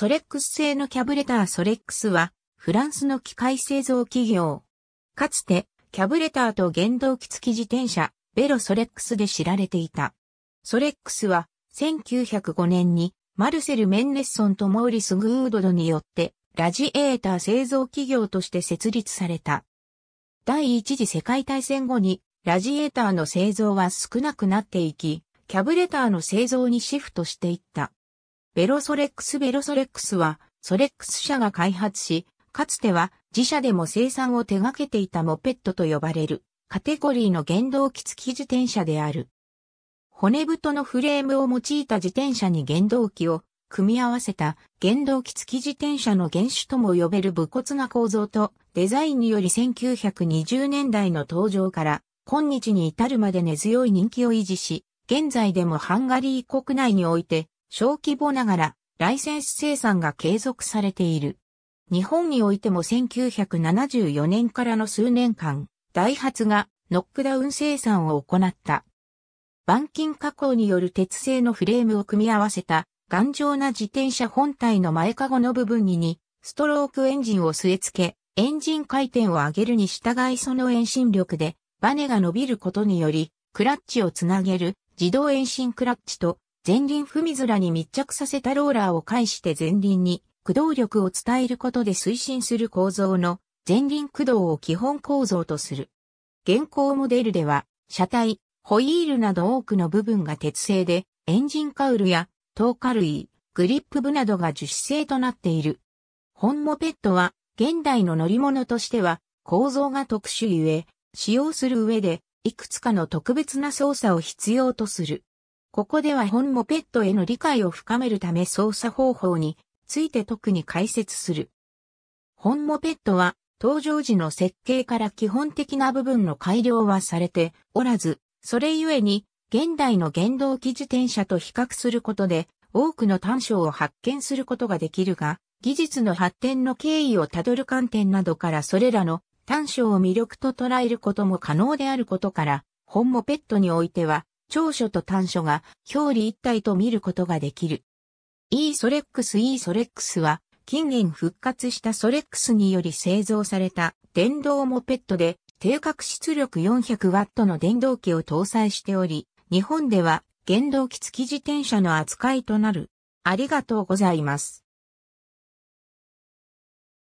ソレックス製のキャブレターソレックスは、フランスの機械製造企業。かつて、キャブレターと原動機付き自転車、ベロソレックスで知られていた。ソレックスは、1905年に、マルセル・メンネッソンとモーリス・グードドによって、ラジエーター製造企業として設立された。第一次世界大戦後に、ラジエーターの製造は少なくなっていき、キャブレターの製造にシフトしていった。ベロソレックスベロソレックスは、ソレックス社が開発し、かつては自社でも生産を手掛けていたモペットと呼ばれる、カテゴリーの原動機付き自転車である。骨太のフレームを用いた自転車に原動機を組み合わせた原動機付き自転車の原種とも呼べる武骨な構造とデザインにより1920年代の登場から今日に至るまで根強い人気を維持し、現在でもハンガリー国内において小規模ながらライセンス生産が継続されている。日本においても1974年からの数年間、ダイハツがノックダウン生産を行った。板金加工による鉄製のフレームを組み合わせた頑丈な自転車本体の前かごの部分ににストロークエンジンを据え付け、エンジン回転を上げるに従いその遠心力でバネが伸びることにより、クラッチをつなげる自動遠心クラッチと前輪踏み面に密着させたローラーを介して前輪に駆動力を伝えることで推進する構造の前輪駆動を基本構造とする。現行モデルでは、車体、ホイールなど多くの部分が鉄製で、エンジンカウルやトーカ類、グリップ部などが樹脂製となっている。本モペットは、現代の乗り物としては、構造が特殊ゆえ、使用する上で、いくつかの特別な操作を必要とする。ここでは本モペットへの理解を深めるため操作方法について特に解説する。本モペットは登場時の設計から基本的な部分の改良はされておらず、それゆえに現代の原動機自転車と比較することで多くの短所を発見することができるが、技術の発展の経緯をたどる観点などからそれらの短所を魅力と捉えることも可能であることから、本モペットにおいては長所と短所が表裏一体と見ることができる。e ソレックス e ソレックスは近年復活したソレックスにより製造された電動モペットで定格出力 400W の電動機を搭載しており、日本では原動機付き自転車の扱いとなる。ありがとうございます。